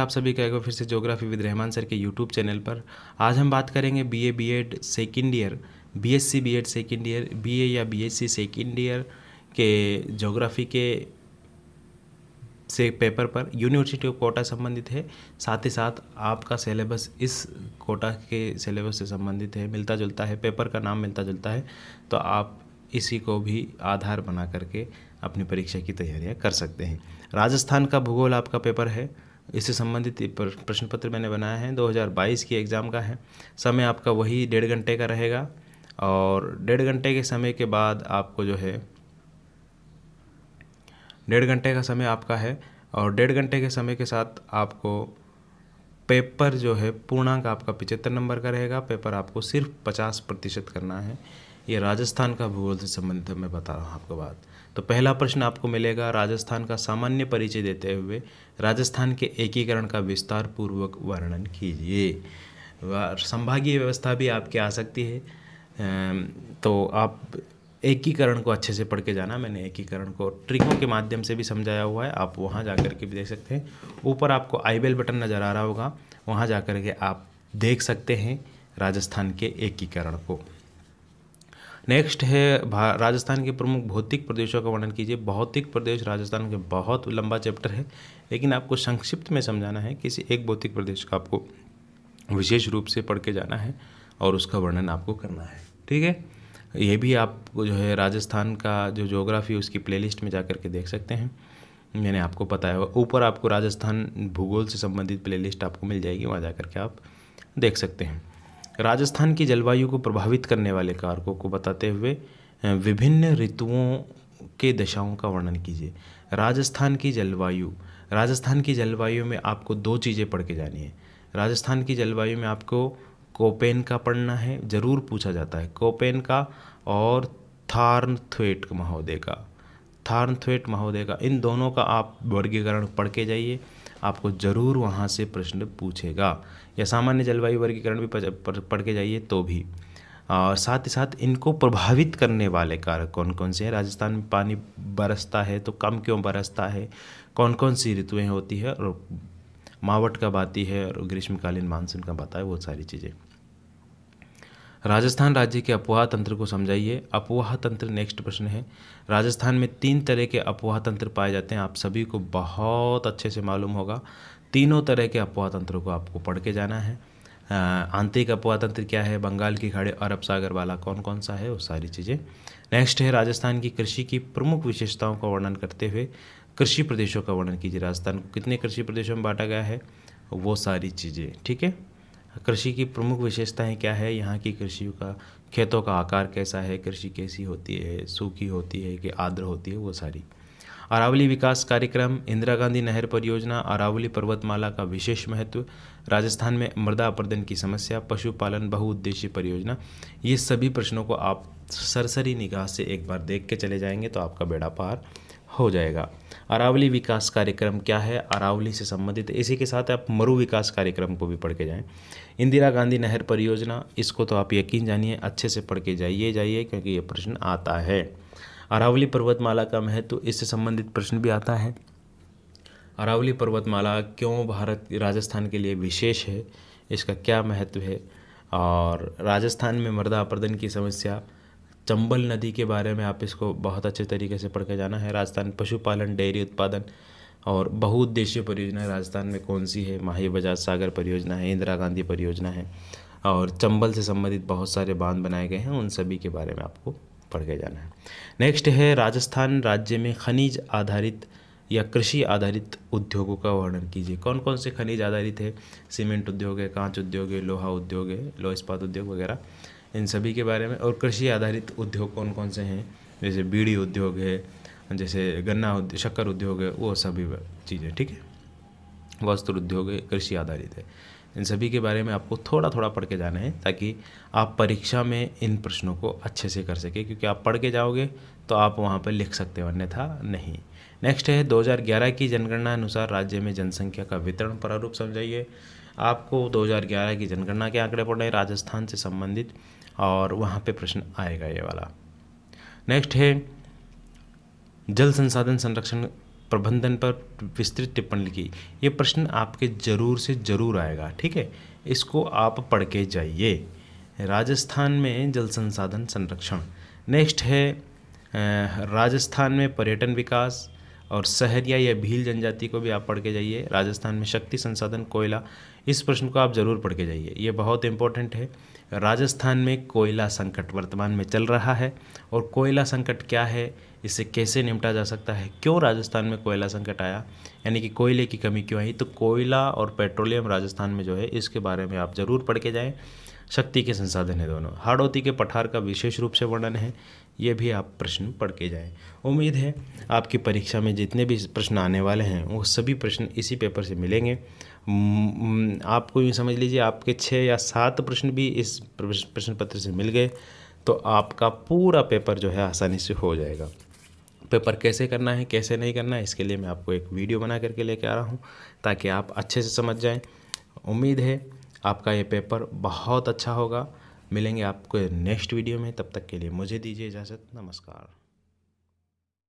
आप सभी का एक बार फिर से ज्योग्राफी विद रहमान सर के यूट्यूब चैनल पर आज हम बात करेंगे B A B Ed second year B S C B Ed second year B A या B S C second year के जोग्राफी के से पेपर पर यूनिवर्सिटी ऑफ कोटा संबंधित है साथ ही साथ आपका सिलेबस इस कोटा के सिलेबस से संबंधित है मिलता जुलता है पेपर का नाम मिलता जुलता है तो आप इसी को भी आधार बना करके अपनी परीक्षा की तैयारियां कर सकते हैं राजस्थान का भूगोल आपका पेपर है इससे संबंधित प्रश्न पत्र मैंने बनाया है 2022 की एग्ज़ाम का है समय आपका वही डेढ़ घंटे का रहेगा और डेढ़ घंटे के समय के बाद आपको जो है डेढ़ घंटे का समय आपका है और डेढ़ घंटे के समय के साथ आपको पेपर जो है पूर्णांक आपका पचहत्तर नंबर का रहेगा पेपर आपको सिर्फ पचास प्रतिशत करना है ये राजस्थान का भूगोल से संबंधित मैं बता रहा हूँ आपको बात तो पहला प्रश्न आपको मिलेगा राजस्थान का सामान्य परिचय देते हुए राजस्थान के एकीकरण का विस्तार पूर्वक वर्णन कीजिए संभागीय व्यवस्था भी आपके आ सकती है तो आप एकीकरण को अच्छे से पढ़ के जाना मैंने एकीकरण को ट्रिकों के माध्यम से भी समझाया हुआ है आप वहाँ जा कर के भी देख सकते हैं ऊपर आपको आई बेल बटन नज़र आ रहा होगा वहाँ जा कर के आप देख सकते हैं राजस्थान के एकीकरण को नेक्स्ट है राजस्थान के प्रमुख भौतिक प्रदेशों का वर्णन कीजिए भौतिक प्रदेश राजस्थान के बहुत लंबा चैप्टर है लेकिन आपको संक्षिप्त में समझाना है किसी एक भौतिक प्रदेश का आपको विशेष रूप से पढ़ के जाना है और उसका वर्णन आपको करना है ठीक है ये भी आपको जो है राजस्थान का जो जोग्राफ़ी उसकी प्लेलिस्ट में जा कर के देख सकते हैं मैंने आपको बताया हुआ ऊपर आपको राजस्थान भूगोल से संबंधित प्लेलिस्ट आपको मिल जाएगी वहाँ जा कर के आप देख सकते हैं राजस्थान की जलवायु को प्रभावित करने वाले कारकों को बताते हुए विभिन्न ऋतुओं के दशाओं का वर्णन कीजिए राजस्थान की जलवायु राजस्थान की जलवायु में आपको दो चीज़ें पढ़ के जानी है राजस्थान की जलवायु में आपको कोपेन का पढ़ना है ज़रूर पूछा जाता है कोपेन का और थार्नथ्वेट महोदय का थार्नथ्वेट महोदय का इन दोनों का आप वर्गीकरण पढ़ के जाइए आपको ज़रूर वहाँ से प्रश्न पूछेगा या सामान्य जलवायु वर्गीकरण भी पढ़ के जाइए तो भी और साथ ही साथ इनको प्रभावित करने वाले कारक कौन कौन से हैं राजस्थान में पानी बरसता है तो कम क्यों बरसता है कौन कौन सी ऋतुएँ होती है और मावट कब आती है और ग्रीष्मकालीन मानसून कब आता है वो सारी चीज़ें राजस्थान राज्य के अपवाह तंत्र को समझाइए अपवाह तंत्र नेक्स्ट प्रश्न है राजस्थान में तीन तरह के अपवाह तंत्र पाए जाते हैं आप सभी को बहुत अच्छे से मालूम होगा तीनों तरह के अपवाह तंत्र को आपको पढ़ के जाना है आंतरिक अपवाह तंत्र क्या है बंगाल की खाड़ी अरब सागर वाला कौन कौन सा है वो सारी चीज़ें नेक्स्ट है राजस्थान की कृषि की प्रमुख विशेषताओं का वर्णन करते हुए कृषि प्रदेशों का वर्णन कीजिए राजस्थान को कितने कृषि प्रदेशों में बांटा गया है वो सारी चीज़ें ठीक है कृषि की प्रमुख विशेषताएं क्या है यहाँ की कृषि का खेतों का आकार कैसा है कृषि कैसी होती है सूखी होती है कि आर्द्र होती है वो सारी अरावली विकास कार्यक्रम इंदिरा गांधी नहर परियोजना अरावली पर्वतमाला का विशेष महत्व राजस्थान में मृदा अपर्दन की समस्या पशुपालन बहुउद्देशीय परियोजना ये सभी प्रश्नों को आप सरसरी निगाह से एक बार देख के चले जाएंगे तो आपका बेड़ा पार हो जाएगा अरावली विकास कार्यक्रम क्या है अरावली से संबंधित इसी के साथ आप मरु विकास कार्यक्रम को भी पढ़ के जाएं इंदिरा गांधी नहर परियोजना इसको तो आप यकीन जानिए अच्छे से पढ़ के जाइए जाइए क्योंकि ये प्रश्न आता है अरावली पर्वतमाला का महत्व तो इससे संबंधित प्रश्न भी आता है अरावली पर्वतमाला क्यों भारत राजस्थान के लिए विशेष है इसका क्या महत्व है और राजस्थान में मृदा अपर्दन की समस्या चंबल नदी के बारे में आप इसको बहुत अच्छे तरीके से पढ़ के जाना है राजस्थान पशुपालन डेयरी उत्पादन और बहुउद्देशीय परियोजना राजस्थान में कौन सी है माही बजाज सागर परियोजना है इंदिरा गांधी परियोजना है और चंबल से संबंधित बहुत सारे बांध बनाए गए हैं उन सभी के बारे में आपको पढ़ के जाना है नेक्स्ट है राजस्थान राज्य में खनिज आधारित या कृषि आधारित उद्योगों का वर्णन कीजिए कौन कौन से खनिज आधारित है सीमेंट उद्योग है कांच उद्योग है लोहा उद्योग है लोह इस्पात उद्योग वगैरह इन सभी के बारे में और कृषि आधारित उद्योग कौन कौन से हैं जैसे बीड़ी उद्योग है जैसे गन्ना उद्योग शक्कर उद्योग है वो सभी चीज़ें ठीक है वस्त्र उद्योग है कृषि आधारित है इन सभी के बारे में आपको थोड़ा थोड़ा पढ़ के जाना है ताकि आप परीक्षा में इन प्रश्नों को अच्छे से कर सकें क्योंकि आप पढ़ के जाओगे तो आप वहाँ पर लिख सकते हो अन्यथा नहीं नेक्स्ट है 2011 की जनगणना अनुसार राज्य में जनसंख्या का वितरण प्रारूप समझाइए आपको 2011 की जनगणना के आंकड़े पढ़ रहे राजस्थान से संबंधित और वहाँ पे प्रश्न आएगा ये वाला नेक्स्ट है जल संसाधन संरक्षण प्रबंधन पर विस्तृत टिप्पणी लिखी ये प्रश्न आपके ज़रूर से ज़रूर आएगा ठीक है इसको आप पढ़ के जाइए राजस्थान में जल संसाधन संरक्षण नेक्स्ट है राजस्थान में पर्यटन विकास और सहरिया या भील जनजाति को भी आप पढ़ के जाइए राजस्थान में शक्ति संसाधन कोयला इस प्रश्न को आप ज़रूर पढ़ के जाइए ये बहुत इम्पोर्टेंट है राजस्थान में कोयला संकट वर्तमान में चल रहा है और कोयला संकट क्या है इससे कैसे निपटा जा सकता है क्यों राजस्थान में कोयला संकट आया यानी कि कोयले की कमी क्यों आई तो कोयला और पेट्रोलियम राजस्थान में जो है इसके बारे में आप ज़रूर पढ़ के जाएँ शक्ति के संसाधन है दोनों हाड़ौती के पठार का विशेष रूप से वर्णन है ये भी आप प्रश्न पढ़ के जाएँ उम्मीद है आपकी परीक्षा में जितने भी प्रश्न आने वाले हैं वो सभी प्रश्न इसी पेपर से मिलेंगे आपको यूँ समझ लीजिए आपके छः या सात प्रश्न भी इस प्रश्न पत्र से मिल गए तो आपका पूरा पेपर जो है आसानी से हो जाएगा पेपर कैसे करना है कैसे नहीं करना है इसके लिए मैं आपको एक वीडियो बना करके लेके आ रहा हूँ ताकि आप अच्छे से समझ जाएँ उम्मीद है आपका ये पेपर बहुत अच्छा होगा मिलेंगे आपको नेक्स्ट वीडियो में तब तक के लिए मुझे दीजिए इजाज़त नमस्कार